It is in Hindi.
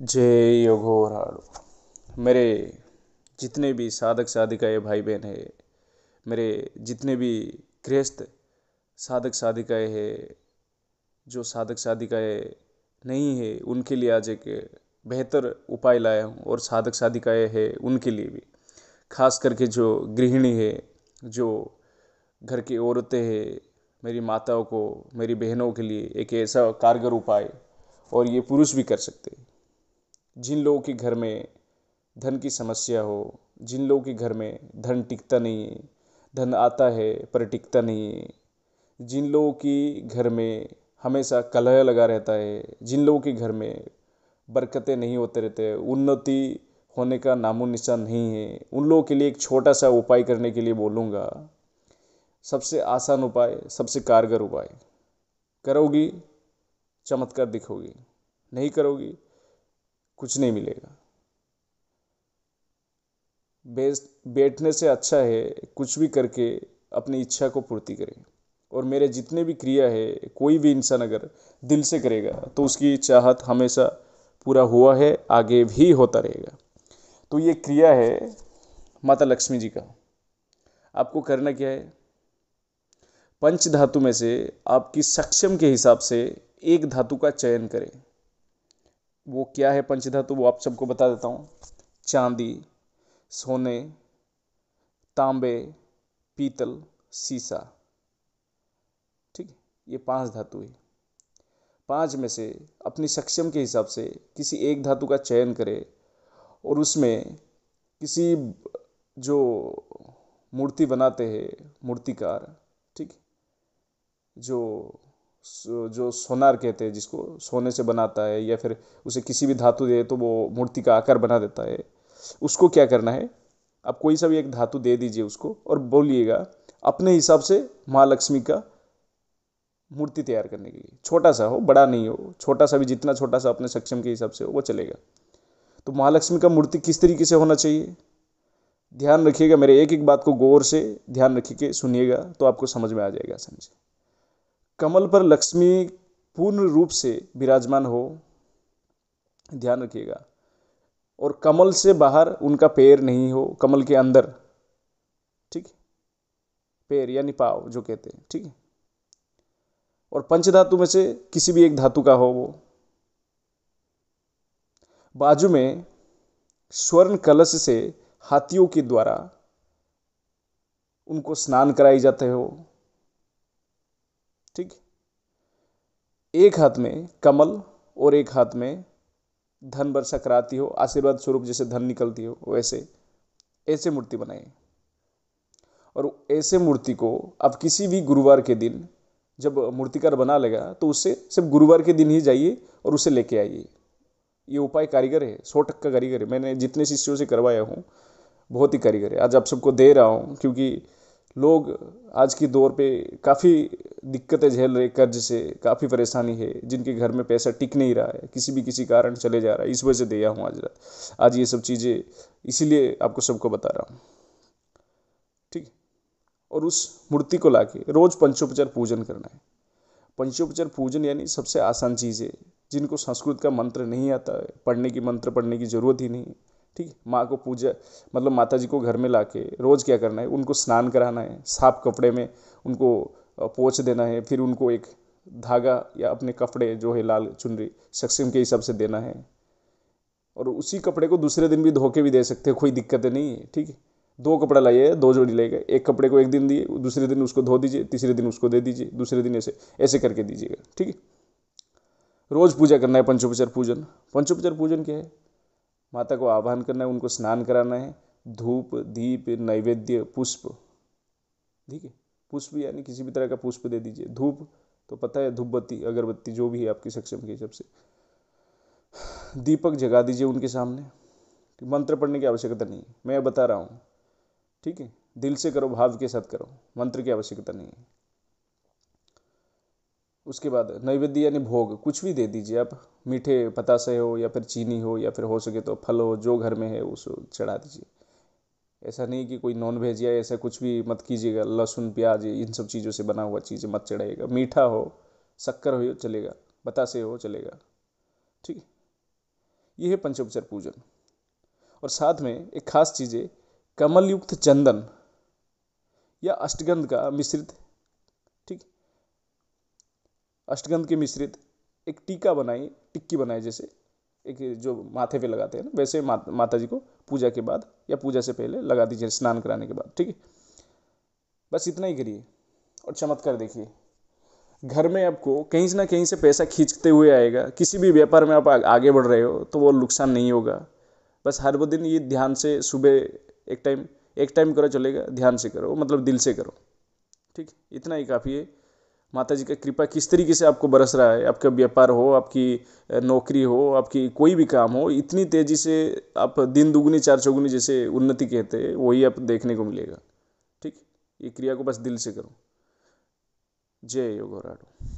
जय योगोराडो मेरे जितने भी साधक साधिकाएँ भाई बहन है मेरे जितने भी गृहस्थ साधक साधिकाएँ है जो साधक साधिकाएँ नहीं है उनके लिए आज एक बेहतर उपाय लाया हूँ और साधक साधिकाएँ है उनके लिए भी खास करके जो गृहिणी है जो घर की औरतें हैं मेरी माताओं को मेरी बहनों के लिए एक ऐसा कारगर उपाय और ये पुरुष भी कर सकते हैं जिन लोगों के घर में धन की समस्या हो जिन लोगों के घर में धन टिकता नहीं है धन आता है पर टिकता नहीं है जिन लोगों की घर में हमेशा कलह लगा रहता है जिन लोगों के घर में बरकतें नहीं होते रहते उन्नति होने का नामो निशान नहीं है उन लोगों के लिए एक छोटा सा उपाय करने के लिए बोलूँगा सबसे आसान उपाय सबसे कारगर उपाय करोगी चमत्कार दिखोगी नहीं करोगी कुछ नहीं मिलेगा बैठने से अच्छा है कुछ भी करके अपनी इच्छा को पूर्ति करें और मेरे जितने भी क्रिया है कोई भी इंसान अगर दिल से करेगा तो उसकी चाहत हमेशा पूरा हुआ है आगे भी होता रहेगा तो ये क्रिया है माता लक्ष्मी जी का आपको करना क्या है पंच धातु में से आपकी सक्षम के हिसाब से एक धातु का चयन करें वो क्या है पंचधातु तो वो आप सबको बता देता हूँ चांदी सोने तांबे पीतल सीसा ठीक ये पांच धातु है पांच में से अपनी सक्षम के हिसाब से किसी एक धातु का चयन करें और उसमें किसी जो मूर्ति बनाते हैं मूर्तिकार ठीक जो जो सोनार कहते हैं जिसको सोने से बनाता है या फिर उसे किसी भी धातु दे तो वो मूर्ति का आकार बना देता है उसको क्या करना है आप कोई सा भी एक धातु दे दीजिए उसको और बोलिएगा अपने हिसाब से माँ लक्ष्मी का मूर्ति तैयार करने के लिए छोटा सा हो बड़ा नहीं हो छोटा सा भी जितना छोटा सा अपने सक्षम के हिसाब से हो वो चलेगा तो महालक्ष्मी का मूर्ति किस तरीके से होना चाहिए ध्यान रखिएगा मेरे एक एक बात को गौर से ध्यान रखिए सुनिएगा तो आपको समझ में आ जाएगा समझे कमल पर लक्ष्मी पूर्ण रूप से विराजमान हो ध्यान रखिएगा और कमल से बाहर उनका पैर नहीं हो कमल के अंदर ठीक पैर यानी पाव जो कहते हैं ठीक है और पंच धातु में से किसी भी एक धातु का हो वो बाजू में स्वर्ण कलश से हाथियों के द्वारा उनको स्नान कराई जाते हो ठीक एक हाथ में कमल और एक हाथ में धन वर्षा कराती हो आशीर्वाद स्वरूप जैसे धन निकलती हो वैसे ऐसे मूर्ति बनाइए और ऐसे मूर्ति को अब किसी भी गुरुवार के दिन जब मूर्तिकार बना लेगा तो उससे सिर्फ गुरुवार के दिन ही जाइए और उसे लेके आइए ये उपाय कारीगर है सौ टक्का कारीगर है मैंने जितने शिष्यों से करवाया हूँ बहुत ही कारीगर है आज आप सबको दे रहा हूँ क्योंकि लोग आज की दौर पे काफ़ी दिक्कतें झेल रहे कर्ज से काफ़ी परेशानी है जिनके घर में पैसा टिक नहीं रहा है किसी भी किसी कारण चले जा रहा है इस वजह से दिया हूँ आज आज ये सब चीज़ें इसीलिए आपको सबको बता रहा हूँ ठीक और उस मूर्ति को लाके रोज़ पंचोपचार पूजन करना है पंचोपचार पूजन यानी सबसे आसान चीज़ है जिनको संस्कृत का मंत्र नहीं आता है पढ़ने की मंत्र पढ़ने की ज़रूरत ही नहीं ठीक है माँ को पूजा मतलब माता जी को घर में ला के रोज़ क्या करना है उनको स्नान कराना है साफ कपड़े में उनको पोछ देना है फिर उनको एक धागा या अपने कपड़े जो है लाल चुनरी सक्सम के हिसाब से देना है और उसी कपड़े को दूसरे दिन भी धो के भी दे सकते हैं कोई दिक्कत नहीं है ठीक है दो कपड़ा लाइए दो जोड़ी ले एक कपड़े को एक दिन दिए दूसरे दिन उसको धो दीजिए तीसरे दिन उसको दे दीजिए दूसरे दिन ऐसे ऐसे करके दीजिएगा ठीक है रोज़ पूजा करना है पंचोपचार पूजन पंचोपचार पूजन क्या है माता को आह्वान करना है उनको स्नान कराना है धूप दीप नैवेद्य पुष्प ठीक है पुष्प यानी किसी भी तरह का पुष्प दे दीजिए धूप तो पता है धूपबत्ती अगरबत्ती जो भी है आपकी सक्षम के हिसाब से दीपक जगा दीजिए उनके सामने मंत्र पढ़ने की आवश्यकता नहीं मैं बता रहा हूँ ठीक है दिल से करो भाव के साथ करो मंत्र की आवश्यकता नहीं है उसके बाद नैवेद्य यानी भोग कुछ भी दे दीजिए आप मीठे पतासे हो या फिर चीनी हो या फिर हो सके तो फल हो जो घर में है उस चढ़ा दीजिए ऐसा नहीं कि कोई नॉन वेज या ऐसा कुछ भी मत कीजिएगा लहसुन प्याज इन सब चीज़ों से बना हुआ चीज़ें मत चढ़ाइएगा मीठा हो शक्कर हो चलेगा बतासे हो चलेगा ठीक ये है पंचोपचार पूजन और साथ में एक खास चीज़ है कमलयुक्त चंदन या अष्टगंध का मिश्रित अष्टगंध के मिश्रित एक टीका बनाई टिक्की बनाई जैसे एक जो माथे पे लगाते हैं ना वैसे मा, माता जी को पूजा के बाद या पूजा से पहले लगा दीजिए स्नान कराने के बाद ठीक है बस इतना ही करिए और चमत्कार देखिए घर में आपको कहीं से ना कहीं से पैसा खींचते हुए आएगा किसी भी व्यापार में आप आगे बढ़ रहे हो तो वो नुकसान नहीं होगा बस हर वो दिन ये ध्यान से सुबह एक टाइम एक टाइम करो चलेगा ध्यान से करो मतलब दिल से करो ठीक इतना ही काफ़ी है माता जी का कृपा किस तरीके से आपको बरस रहा है आपका व्यापार हो आपकी नौकरी हो आपकी कोई भी काम हो इतनी तेज़ी से आप दिन दुगुनी चार चौगुनी जैसे उन्नति कहते हैं वही आप देखने को मिलेगा ठीक ये क्रिया को बस दिल से करो जय योग